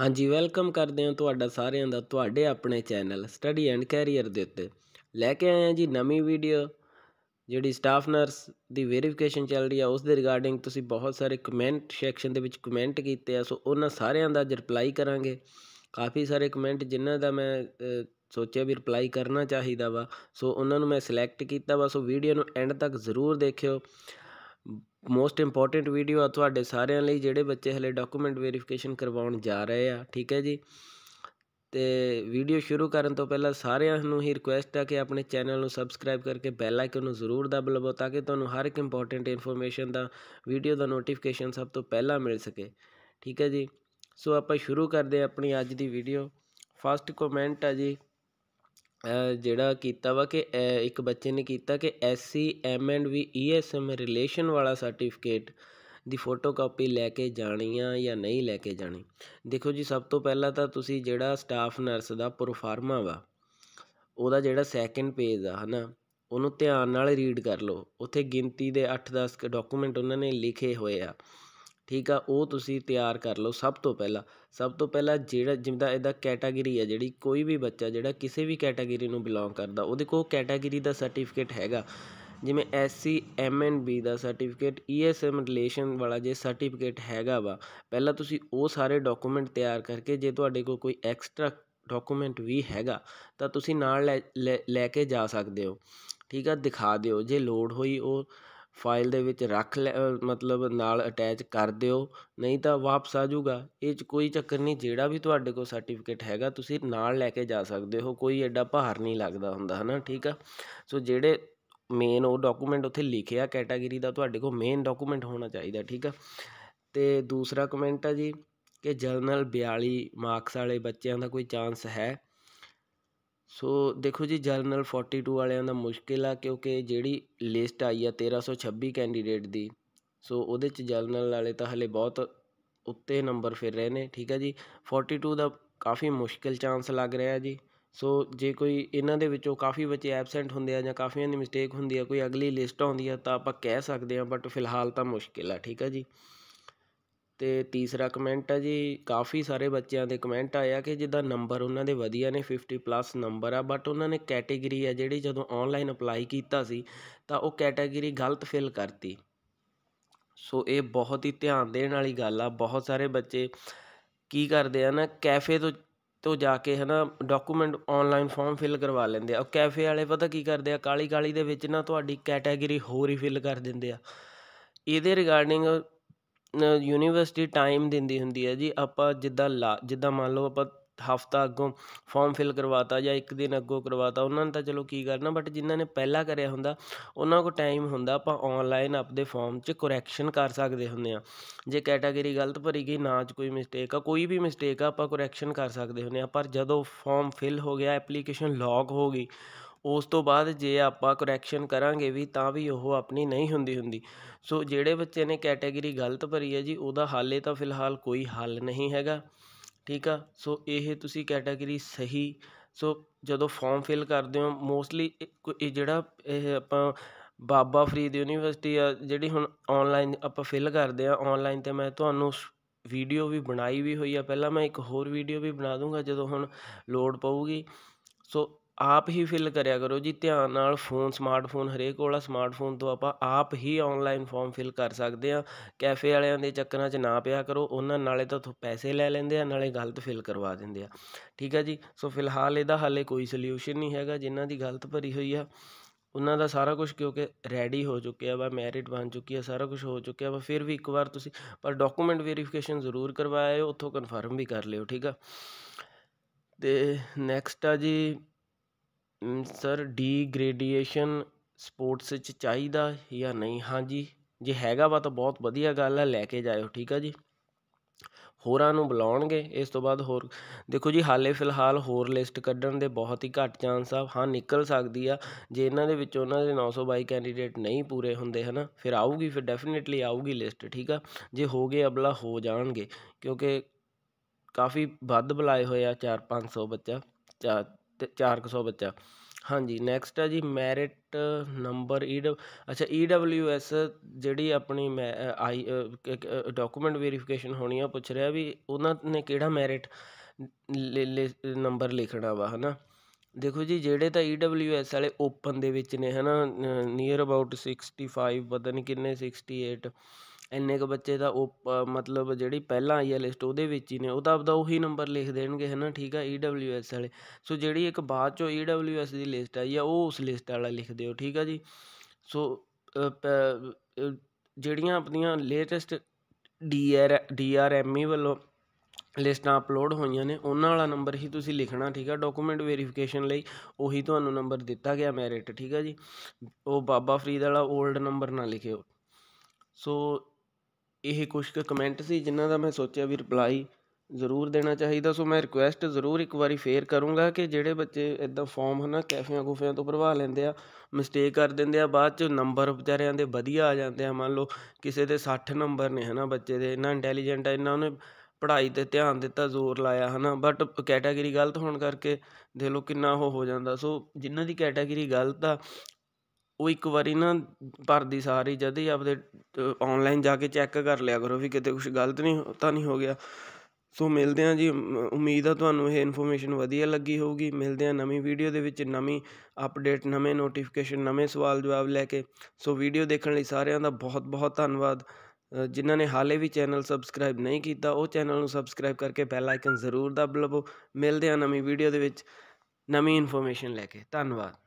ਹਾਂਜੀ ਵੈਲਕਮ ਕਰਦੇ ਹਾਂ ਤੁਹਾਡਾ ਸਾਰਿਆਂ ਦਾ ਤੁਹਾਡੇ ਆਪਣੇ ਚੈਨਲ ਸਟੱਡੀ ਐਂਡ ਕੈਰੀਅਰ ਦੇ ਉੱਤੇ ਲੈ ਕੇ ਆਏ ਹਾਂ ਜੀ ਨਵੀਂ ਵੀਡੀਓ ਜਿਹੜੀ ਸਟਾਫ ਨਰਸ ਦੀ ਵੈਰੀਫਿਕੇਸ਼ਨ ਚੱਲ ਰਹੀ ਆ ਉਸ ਦੇ ਰਿਗਾਰਡਿੰਗ ਤੁਸੀਂ ਬਹੁਤ ਸਾਰੇ ਕਮੈਂਟ ਸੈਕਸ਼ਨ ਦੇ ਵਿੱਚ ਕਮੈਂਟ ਕੀਤੇ ਆ ਸੋ ਉਹਨਾਂ ਸਾਰਿਆਂ ਦਾ ਅੱਜ ਰਿਪਲਾਈ ਕਰਾਂਗੇ ਕਾਫੀ ਸਾਰੇ ਕਮੈਂਟ ਜਿਨ੍ਹਾਂ ਦਾ ਮੈਂ ਸੋਚਿਆ ਵੀ ਰਿਪਲਾਈ ਕਰਨਾ ਚਾਹੀਦਾ ਵਾ ਸੋ ਉਹਨਾਂ ਨੂੰ ਮੈਂ ਸਿਲੈਕਟ ਕੀਤਾ ਵਾ ਸੋ ਵੀਡੀਓ ਨੂੰ ਐਂਡ ਤੱਕ ਜ਼ਰੂਰ ਦੇਖਿਓ ਮੋਸਟ ਇੰਪੋਰਟੈਂਟ ਵੀਡੀਓ ਆ ਤੁਹਾਡੇ ਸਾਰਿਆਂ ਲਈ ਜਿਹੜੇ ਬੱਚੇ ਹਲੇ ਡਾਕੂਮੈਂਟ ਵੈਰੀਫਿਕੇਸ਼ਨ ਕਰਵਾਉਣ ਜਾ ਰਹੇ ਆ ਠੀਕ ਹੈ ਜੀ ਤੇ ਵੀਡੀਓ ਸ਼ੁਰੂ ਕਰਨ ਤੋਂ ਪਹਿਲਾਂ ਸਾਰਿਆਂ ਨੂੰ ਹੀ ਰਿਕੁਐਸਟ ਹੈ ਕਿ ਆਪਣੇ ਚੈਨਲ ਨੂੰ ਸਬਸਕ੍ਰਾਈਬ ਕਰਕੇ ਬੈਲ ਆਈਕਨ ਨੂੰ ਜ਼ਰੂਰ ਦਬ ਲਵੋ ਤਾਂ ਕਿ ਤੁਹਾਨੂੰ ਹਰ ਇੱਕ ਇੰਪੋਰਟੈਂਟ ਇਨਫੋਰਮੇਸ਼ਨ ਦਾ ਵੀਡੀਓ ਦਾ ਨੋਟੀਫਿਕੇਸ਼ਨ ਸਭ ਤੋਂ ਪਹਿਲਾਂ ਮਿਲ ਸਕੇ ਠੀਕ ਹੈ ਜੀ ਸੋ ਆਪਾਂ ਸ਼ੁਰੂ ਕਰਦੇ ਆਪਣੀ ਅੱਜ ਦੀ ਵੀਡੀਓ ਫਸਟ ਕਮੈਂਟ ਆ ਜੀ ਜਿਹੜਾ ਕੀਤਾ ਵਾ ਕਿ ਇੱਕ ਬੱਚੇ ਨੇ ਕੀਤਾ ਕਿ SC M and V ESM relation ਵਾਲਾ ਸਰਟੀਫਿਕੇਟ ਦੀ ਫੋਟੋਕਾਪੀ ਲੈ ਕੇ ਜਾਣੀ ਆ ਜਾਂ ਨਹੀਂ ਲੈ ਕੇ ਜਾਣੀ ਦੇਖੋ ਜੀ ਸਭ ਤੋਂ ਪਹਿਲਾਂ ਤਾਂ ਤੁਸੀਂ ਜਿਹੜਾ ਸਟਾਫ ਨਰਸ ਦਾ ਪ੍ਰੋਫਾਰਮਾ ਵਾ ਉਹਦਾ ਜਿਹੜਾ ਸੈਕੰਡ ਪੇਜ ਆ ਹਨਾ ਉਹਨੂੰ ਧਿਆਨ ਨਾਲ ਰੀਡ ਕਰ ਲਓ ਉੱਥੇ ਗਿਣਤੀ ਦੇ 8-10 ਡਾਕੂਮੈਂਟ ਉਹਨਾਂ ਨੇ ਲਿਖੇ ਹੋਏ ਆ ਠੀਕ ਆ ਉਹ ਤੁਸੀਂ ਤਿਆਰ ਕਰ ਲਓ ਸਭ ਤੋਂ ਪਹਿਲਾਂ ਸਭ ਤੋਂ ਪਹਿਲਾਂ ਜਿਹੜਾ ਜਿੰਦਾ ਇਹਦਾ ਕੈਟਾਗਰੀ ਆ ਜਿਹੜੀ ਕੋਈ ਵੀ ਬੱਚਾ ਜਿਹੜਾ ਕਿਸੇ ਵੀ ਕੈਟਾਗਰੀ ਨੂੰ ਬਿਲੋਂਗ ਕਰਦਾ ਉਹਦੇ ਕੋਲ ਕੈਟਾਗਰੀ ਦਾ ਸਰਟੀਫਿਕੇਟ ਹੈਗਾ ਜਿਵੇਂ ਐਸਸੀ ਐਮਐਨਬੀ ਦਾ ਸਰਟੀਫਿਕੇਟ ਈਐਸਐਮ ਰਿਲੇਸ਼ਨ ਵਾਲਾ ਜੇ ਸਰਟੀਫਿਕੇਟ ਹੈਗਾ ਵਾ ਪਹਿਲਾਂ ਤੁਸੀਂ ਉਹ ਸਾਰੇ ਡਾਕੂਮੈਂਟ ਤਿਆਰ ਕਰਕੇ ਜੇ ਤੁਹਾਡੇ ਕੋਲ ਕੋਈ ਐਕਸਟਰਾ ਡਾਕੂਮੈਂਟ ਵੀ ਹੈਗਾ ਤਾਂ ਤੁਸੀਂ ਨਾਲ ਲੈ ਕੇ ਜਾ ਸਕਦੇ ਹੋ ਠੀਕ ਆ ਦਿਖਾ ਦਿਓ ਜੇ ਲੋਡ ਹੋਈ ਉਹ ਫਾਈਲ ਦੇ ਵਿੱਚ ਰੱਖ ਲੈ ਮਤਲਬ ਨਾਲ ਅਟੈਚ ਕਰ ਦਿਓ ਨਹੀਂ ਤਾਂ ਵਾਪਸ ਆ ਜਾਊਗਾ ਇਹ 'ਚ ਕੋਈ ਚੱਕਰ ਨਹੀਂ ਜਿਹੜਾ ਵੀ ਤੁਹਾਡੇ ਕੋਲ ਸਰਟੀਫਿਕੇਟ ਹੈਗਾ ਤੁਸੀਂ ਨਾਲ ਲੈ ਕੇ ਜਾ ਸਕਦੇ ਹੋ ਕੋਈ ਐਡਾ ਭਾਰ ਨਹੀਂ ਲੱਗਦਾ ਹੁੰਦਾ ਹੈ ਨਾ ਠੀਕ ਆ ਸੋ ਜਿਹੜੇ ਮੇਨ ਉਹ ਡਾਕੂਮੈਂਟ ਉੱਥੇ ਲਿਖਿਆ ਕੈਟਾਗਰੀ ਦਾ ਤੁਹਾਡੇ ਕੋਲ ਮੇਨ ਡਾਕੂਮੈਂਟ ਹੋਣਾ ਚਾਹੀਦਾ ਠੀਕ ਆ ਤੇ ਦੂਸਰਾ ਕਮੈਂਟ ਆ ਜੀ ਕਿ ਜਰਨਲ 42 ਮਾਰਕਸ ਵਾਲੇ ਬੱਚਿਆਂ ਦਾ ਕੋਈ ਚਾਂਸ ਹੈ ਸੋ ਦੇਖੋ ਜੀ ਜਰਨਲ 42 ਵਾਲਿਆਂ ਦਾ ਮੁਸ਼ਕਿਲ ਆ ਕਿਉਂਕਿ ਜਿਹੜੀ ਲਿਸਟ ਆਈ ਆ 1326 ਕੈਂਡੀਡੇਟ ਦੀ ਸੋ ਉਹਦੇ ਚ ਜਰਨਲ ਵਾਲੇ ਤਾਂ ਹਲੇ ਬਹੁਤ ਉੱਤੇ ਨੰਬਰ ਫਿਰ ਰਹੇ ਨੇ ਠੀਕ ਆ ਜੀ 42 ਦਾ ਕਾਫੀ ਮੁਸ਼ਕਿਲ ਚਾਂਸ ਲੱਗ ਰਿਹਾ ਜੀ ਸੋ ਜੇ ਕੋਈ ਇਹਨਾਂ ਦੇ ਵਿੱਚੋਂ ਕਾਫੀ ਬੱਚੇ ਐਬਸੈਂਟ ਹੁੰਦੇ ਆ ਜਾਂ ਕਾਫੀਆਂ ਦੀ ਮਿਸਟੇਕ ਹੁੰਦੀ ਆ ਕੋਈ ਅਗਲੀ ਲਿਸਟ ਆਉਂਦੀ ਆ ਤਾਂ ਆਪਾਂ ਕਹਿ ਸਕਦੇ ਆ ਬਟ ਫਿਲਹਾਲ ਤਾਂ ਮੁਸ਼ਕਿਲ ਆ ਠੀਕ ਆ ਜੀ ਤੇ ਤੀਸਰਾ ਕਮੈਂਟ ਹੈ ਜੀ ਕਾਫੀ ਸਾਰੇ ਬੱਚਿਆਂ ਦੇ ਕਮੈਂਟ ਆਇਆ ਕਿ ਜਿੱਦਾਂ ਨੰਬਰ ਉਹਨਾਂ ਦੇ ਵਧੀਆ ਨੇ 50 ਪਲੱਸ ਨੰਬਰ ਆ ਬਟ ਉਹਨਾਂ ਨੇ ਕੈਟਾਗਰੀ ਆ ਜਿਹੜੀ ਜਦੋਂ ਆਨਲਾਈਨ ਅਪਲਾਈ ਕੀਤਾ ਸੀ ਤਾਂ ਉਹ ਕੈਟਾਗਰੀ ਗਲਤ ਫਿਲ ਕਰਤੀ ਸੋ ਇਹ ਬਹੁਤ ਹੀ ਧਿਆਨ ਦੇਣ ਵਾਲੀ ਗੱਲ ਆ ਬਹੁਤ ਸਾਰੇ ਬੱਚੇ ਕੀ ਕਰਦੇ ਆ ਨਾ ਕੈਫੇ ਤੋਂ ਤੋਂ ਜਾ ਕੇ ਹਨਾ ਡਾਕੂਮੈਂਟ ਆਨਲਾਈਨ ਫਾਰਮ ਫਿਲ ਕਰਵਾ ਲੈਂਦੇ ਆ ਕੈਫੇ ਵਾਲੇ ਪਤਾ ਕੀ ਕਰਦੇ ਆ ਕਾਲੀ ਕਾਲੀ ਦੇ ਵਿੱਚ ਨਾ ਤੁਹਾਡੀ ਕੈਟਾਗਰੀ ਹੋਰ ਹੀ ਫਿਲ ਕਰ ਦਿੰਦੇ ਆ ਇਹਦੇ ਰਿਗਾਰਡਿੰਗ ਯੂਨੀਵਰਸਿਟੀ ਟਾਈਮ ਦਿੰਦੀ ਹੁੰਦੀ ਹੈ ਜੀ ਆਪਾਂ ਜਿੱਦਾਂ ਜਿੱਦਾਂ ਮੰਨ ਲਓ ਆਪਾਂ ਹਫਤਾ ਅੱਗੋਂ ਫਾਰਮ ਫਿਲ ਕਰਵਾਤਾ ਜਾਂ ਇੱਕ ਦਿਨ ਅੱਗੋਂ ਕਰਵਾਤਾ ਉਹਨਾਂ ਨੇ ਤਾਂ ਚਲੋ ਕੀ ਕਰਨਾ ਬਟ ਜਿਨ੍ਹਾਂ ਨੇ ਪਹਿਲਾਂ ਕਰਿਆ ਹੁੰਦਾ ਉਹਨਾਂ ਕੋਲ ਟਾਈਮ ਹੁੰਦਾ ਆਪਾਂ ਆਨਲਾਈਨ ਆਪਦੇ ਫਾਰਮ 'ਚ ਕਰੈਕਸ਼ਨ ਕਰ ਸਕਦੇ ਹੁੰਦੇ ਆ ਜੇ ਕੈਟਾਗਰੀ ਗਲਤ ਭਰੀ ਗਈ ਨਾ 'ਚ ਕੋਈ ਮਿਸਟੇਕ ਆ ਕੋਈ ਵੀ ਮਿਸਟੇਕ ਆ ਆਪਾਂ ਕਰੈਕਸ਼ਨ ਕਰ ਸਕਦੇ ਹੁੰਦੇ ਆ ਪਰ ਜਦੋਂ ਫਾਰਮ ਫਿਲ ਹੋ ਗਿਆ ਐਪਲੀਕੇਸ਼ਨ ਲੌਗ ਹੋ ਗਈ ਉਸ ਤੋਂ ਬਾਅਦ ਜੇ ਆਪਾਂ ਕਰੈਕਸ਼ਨ ਕਰਾਂਗੇ ਵੀ ਤਾਂ ਵੀ ਉਹ ਆਪਣੀ ਨਹੀਂ ਹੁੰਦੀ ਹੁੰਦੀ ਸੋ ਜਿਹੜੇ ਬੱਚੇ ਨੇ ਕੈਟਾਗਰੀ ਗਲਤ ਭਰੀ ਹੈ ਜੀ ਉਹਦਾ ਹਾਲੇ ਤਾਂ ਫਿਲਹਾਲ ਕੋਈ ਹੱਲ ਨਹੀਂ ਹੈਗਾ ਠੀਕ ਆ ਸੋ ਇਹ ਤੁਸੀਂ ਕੈਟਾਗਰੀ ਸਹੀ ਸੋ ਜਦੋਂ ਫਾਰਮ ਫਿਲ ਕਰਦੇ ਹੋ ਮੋਸਟਲੀ ਇਹ ਜਿਹੜਾ ਇਹ ਆਪਾਂ ਬਾਬਾ ਫਰੀਦ ਯੂਨੀਵਰਸਿਟੀ ਆ ਜਿਹੜੀ ਹੁਣ ਆਨਲਾਈਨ ਆਪਾਂ ਫਿਲ ਕਰਦੇ ਆ ਆਨਲਾਈਨ ਤੇ ਮੈਂ ਤੁਹਾਨੂੰ ਵੀਡੀਓ ਵੀ ਬਣਾਈ ਵੀ ਹੋਈ ਆ ਪਹਿਲਾਂ ਮੈਂ ਇੱਕ ਹੋਰ ਵੀਡੀਓ ਵੀ ਬਣਾ ਦੂੰਗਾ ਜਦੋਂ ਹੁਣ ਲੋਡ ਪਊਗੀ ਸੋ ਆਪ ਹੀ ਫਿਲ ਕਰਿਆ ਕਰੋ ਜੀ ਧਿਆਨ ਨਾਲ ਫੋਨ ਸਮਾਰਟਫੋਨ ਹਰੇਕ ਕੋਲ ਆ ਸਮਾਰਟਫੋਨ ਤੋਂ ਆਪਾਂ ਆਪ ਹੀ ਆਨਲਾਈਨ ਫਾਰਮ ਫਿਲ ਕਰ ਸਕਦੇ ਆ ਕੈਫੇ ਵਾਲਿਆਂ ਦੇ ਚੱਕਰਾਂ 'ਚ ਨਾ ਪਿਆ ਕਰੋ ਉਹਨਾਂ ਨਾਲੇ ਤਾਂ ਪੈਸੇ ਲੈ ਲੈਂਦੇ ਆ ਨਾਲੇ ਗਲਤ ਫਿਲ ਕਰਵਾ ਦਿੰਦੇ ਆ ਠੀਕ ਆ ਜੀ ਸੋ ਫਿਲਹਾਲ ਇਹਦਾ ਹਾਲੇ ਕੋਈ ਸੋਲੂਸ਼ਨ ਨਹੀਂ ਹੈਗਾ ਜਿਨ੍ਹਾਂ ਦੀ ਗਲਤ ਭਰੀ ਹੋਈ ਆ ਉਹਨਾਂ ਦਾ ਸਾਰਾ ਕੁਝ ਕਿਉਂਕਿ ਰੈਡੀ ਹੋ ਚੁੱਕਿਆ ਵਾ ਮੈਰਿਟ ਬਣ ਚੁੱਕੀ ਆ ਸਾਰਾ ਕੁਝ ਹੋ ਚੁੱਕਿਆ ਵਾ ਫਿਰ ਵੀ ਇੱਕ ਵਾਰ ਤੁਸੀਂ ਪਰ ਡਾਕੂਮੈਂਟ ਵੈਰੀਫਿਕੇਸ਼ਨ ਜ਼ਰੂਰ ਕਰਵਾਇਓ ਉੱਥੋਂ ਕਨਫਰਮ ਵੀ ਕਰ ਲਿਓ ਠੀਕ ਆ ਤੇ ਨੈਕਸਟ ਆ ਜੀ ਸਰ ਡੀਗ੍ਰੇਡੇਸ਼ਨ ਸਪੋਰਟਸ ਵਿੱਚ ਚਾਹੀਦਾ ਜਾਂ ਨਹੀਂ ਹਾਂਜੀ ਜੇ ਹੈਗਾ ਵਾ ਤਾਂ ਬਹੁਤ ਵਧੀਆ ਗੱਲ ਹੈ ਲੈ ਕੇ ਜਾਇਓ ਠੀਕ ਆ ਜੀ ਹੋਰਾਂ ਨੂੰ ਬੁਲਾਉਣਗੇ ਇਸ ਤੋਂ ਬਾਅਦ ਹੋਰ ਦੇਖੋ ਜੀ ਹਾਲੇ ਫਿਲਹਾਲ ਹੋਰ ਲਿਸਟ ਕੱਢਣ ਦੇ ਬਹੁਤ ਹੀ ਘੱਟ ਚਾਂਸ ਆ ਹਾਂ ਨਿਕਲ ਸਕਦੀ ਆ ਜੇ ਇਹਨਾਂ ਦੇ ਵਿੱਚ ਉਹਨਾਂ ਦੇ 922 ਕੈਂਡੀਡੇਟ ਨਹੀਂ ਪੂਰੇ ਹੁੰਦੇ ਹਨ ਫਿਰ ਆਊਗੀ ਫਿਰ ਡੈਫੀਨਿਟਲੀ ਆਊਗੀ ਲਿਸਟ ਠੀਕ ਆ ਜੇ ਹੋ ਗਏ ਅਬਲਾ ਹੋ ਜਾਣਗੇ ਕਿਉਂਕਿ ਕਾਫੀ ਵੱਧ ਬੁਲਾਏ ਹੋਏ ਆ 4-500 ਬੱਚਾ ਤੇ 400 ਬੱਚਾ ਹਾਂਜੀ ਨੈਕਸਟ ਹੈ ਜੀ ਮੈਰਿਟ ਨੰਬਰ ਈ ਅੱਛਾ ਈ ਡਬਲਯੂ ਐਸ ਜਿਹੜੀ ਆਪਣੀ ਆਈ ਡਾਕੂਮੈਂਟ ਵੈਰੀਫਿਕੇਸ਼ਨ ਹੋਣੀ ਆ ਪੁੱਛ ਰਿਹਾ ਵੀ ਉਹਨਾਂ ਨੇ ਕਿਹੜਾ ਮੈਰਿਟ ਨੰਬਰ ਲਿਖਣਾ ਵਾ ਹਨਾ ਦੇਖੋ ਜੀ ਜਿਹੜੇ ਤਾਂ ਈ ਡਬਲਯੂ ਐਸ ਵਾਲੇ ਓਪਨ ਦੇ ਵਿੱਚ ਨੇ ਹਨਾ ਨੀਅਰ ਅਬਾਊਟ 65 ਪਤਾ ਨਹੀਂ ਕਿੰਨੇ 68 ਇੰਨੇ ਕੁ ਬੱਚੇ ਤਾਂ ਉਹ ਮਤਲਬ ਜਿਹੜੀ ਪਹਿਲਾਂ ਆਈ ਹੈ ਲਿਸਟ ਉਹਦੇ ਵਿੱਚ ਹੀ ਨੇ ਉਹ ਤਾਂ ਆਪਦਾ ਉਹੀ ਨੰਬਰ ਲਿਖ ਦੇਣਗੇ ਹਨਾ ਠੀਕ ਆ EWS ਵਾਲੇ ਸੋ ਜਿਹੜੀ ਇੱਕ ਬਾਅਦ ਚੋਂ EWS ਦੀ ਲਿਸਟ ਆਈ ਆ ਉਹ ਉਸ ਲਿਸਟ ਵਾਲਾ ਲਿਖ ਦਿਓ ਠੀਕ ਆ ਜੀ ਸੋ ਜਿਹੜੀਆਂ ਆਪਣੀਆਂ ਲੇਟੈਸਟ DR ਆਰ ਵੱਲੋਂ ਲਿਸਟਾਂ ਅਪਲੋਡ ਹੋਈਆਂ ਨੇ ਉਹਨਾਂ ਵਾਲਾ ਨੰਬਰ ਹੀ ਤੁਸੀਂ ਲਿਖਣਾ ਠੀਕ ਆ ਡਾਕੂਮੈਂਟ ਵੈਰੀਫਿਕੇਸ਼ਨ ਲਈ ਉਹੀ ਤੁਹਾਨੂੰ ਨੰਬਰ ਦਿੱਤਾ ਗਿਆ ਮੈਰਿਟ ਠੀਕ ਆ ਜੀ ਉਹ ਬਾਬਾ ਫਰੀਦ ਵਾਲਾ 올ਡ ਨੰਬਰ ਨਾ ਲਿਖਿਓ ਸੋ ਇਹ ਕੁਝ ਕੁ ਕਮੈਂਟ ਸੀ ਜਿਨ੍ਹਾਂ ਦਾ ਮੈਂ ਸੋਚਿਆ ਵੀ ਰਿਪਲਾਈ ਜ਼ਰੂਰ ਦੇਣਾ ਚਾਹੀਦਾ ਸੋ ਮੈਂ ਰਿਕੁਐਸਟ ਜ਼ਰੂਰ ਇੱਕ ਵਾਰੀ ਫੇਰ ਕਰੂੰਗਾ ਕਿ ਜਿਹੜੇ ਬੱਚੇ ਇਦਾਂ ਫਾਰਮ ਹਨਾ ਕੈਫਿਆਂ ਗੁਫਿਆਂ ਤੋਂ ਭਰਵਾ ਲੈਂਦੇ ਆ ਮਿਸਟੇਕ ਕਰ ਦਿੰਦੇ ਆ ਬਾਅਦ ਚ ਨੰਬਰ ਵਿਚਾਰਿਆਂ ਦੇ ਵਧੀਆ ਆ ਜਾਂਦੇ ਆ ਮੰਨ ਲਓ ਕਿਸੇ ਦੇ 60 ਨੰਬਰ ਨੇ ਹਨਾ ਬੱਚੇ ਦੇ ਇੰਨਾ ਇੰਟੈਲੀਜੈਂਟ ਆ ਇੰਨਾ ਉਹਨੇ ਪੜ੍ਹਾਈ ਤੇ ਧਿਆਨ ਦਿੱਤਾ ਜ਼ੋਰ ਲਾਇਆ ਹਨਾ ਬਟ ਕੈਟਾਗਰੀ ਗਲਤ ਹੋਣ ਕਰਕੇ ਦੇਖ ਲਓ ਕਿੰਨਾ ਉਹ ਹੋ ਜਾਂਦਾ ਸੋ ਜਿਨ੍ਹਾਂ ਦੀ ਕੈਟਾਗਰੀ ਗਲਤ ਆ ਉਹ ਇੱਕ ਵਾਰੀ ਨਾ ਭਰਦੀ ਸਾਰੀ ਜਦ ਹੀ ਆਪਦੇ ਆਨਲਾਈਨ ਜਾ ਕੇ ਚੈੱਕ ਕਰ ਲਿਆ ਕਰੋ ਵੀ ਕਿਤੇ ਕੁਝ ਗਲਤ ਨਹੀਂ ਤਾਂ ਨਹੀਂ ਹੋ ਗਿਆ ਸੋ ਮਿਲਦੇ ਆ ਜੀ ਉਮੀਦ ਆ ਤੁਹਾਨੂੰ ਇਹ ਇਨਫੋਰਮੇਸ਼ਨ ਵਧੀਆ ਲੱਗੀ ਹੋਊਗੀ ਮਿਲਦੇ ਆ ਨਵੀਂ ਵੀਡੀਓ ਦੇ ਵਿੱਚ ਨਵੀਂ ਅਪਡੇਟ ਨਵੇਂ ਨੋਟੀਫਿਕੇਸ਼ਨ ਨਵੇਂ ਸਵਾਲ ਜਵਾਬ ਲੈ ਕੇ ਸੋ ਵੀਡੀਓ ਦੇਖਣ ਲਈ ਸਾਰਿਆਂ ਦਾ ਬਹੁਤ ਬਹੁਤ ਧੰਨਵਾਦ ਜਿਨ੍ਹਾਂ ਨੇ ਹਾਲੇ ਵੀ ਚੈਨਲ ਸਬਸਕ੍ਰਾਈਬ ਨਹੀਂ ਕੀਤਾ ਉਹ ਚੈਨਲ ਨੂੰ ਸਬਸਕ੍ਰਾਈਬ ਕਰਕੇ ਬੈਲ ਆਈਕਨ ਜ਼ਰੂਰ ਦਬ ਲਵੋ ਮਿਲਦੇ ਆ ਨਵੀਂ ਵੀਡੀਓ ਦੇ ਵਿੱਚ ਨਵੀਂ ਇਨਫੋਰਮੇਸ਼ਨ ਲੈ ਕੇ ਧੰਨਵਾਦ